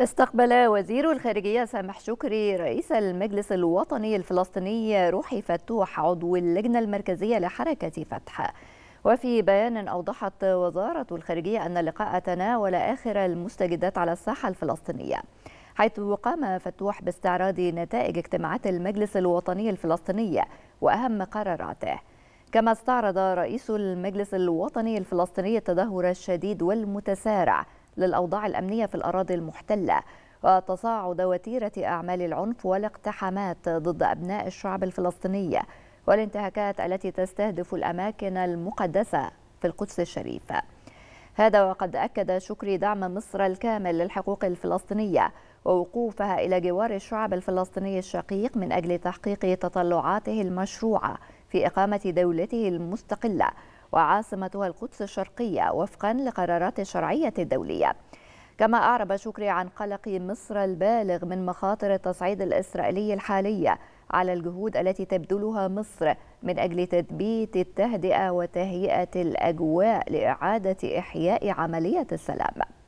استقبل وزير الخارجية سامح شكري رئيس المجلس الوطني الفلسطيني روحي فتوح عضو اللجنة المركزية لحركة فتح وفي بيان أوضحت وزارة الخارجية أن اللقاء تناول آخر المستجدات على الساحة الفلسطينية حيث قام فتوح باستعراض نتائج اجتماعات المجلس الوطني الفلسطيني وأهم قراراته كما استعرض رئيس المجلس الوطني الفلسطيني التدهور الشديد والمتسارع للأوضاع الأمنية في الأراضي المحتلة وتصاعد وتيرة أعمال العنف والاقتحامات ضد أبناء الشعب الفلسطيني والانتهاكات التي تستهدف الأماكن المقدسة في القدس الشريفة هذا وقد أكد شكري دعم مصر الكامل للحقوق الفلسطينية ووقوفها إلى جوار الشعب الفلسطيني الشقيق من أجل تحقيق تطلعاته المشروعة في إقامة دولته المستقلة وعاصمتها القدس الشرقية وفقا لقرارات الشرعية الدولية كما أعرب شكري عن قلق مصر البالغ من مخاطر التصعيد الإسرائيلي الحالية على الجهود التي تبذلها مصر من أجل تثبيت التهدئة وتهيئة الأجواء لإعادة إحياء عملية السلام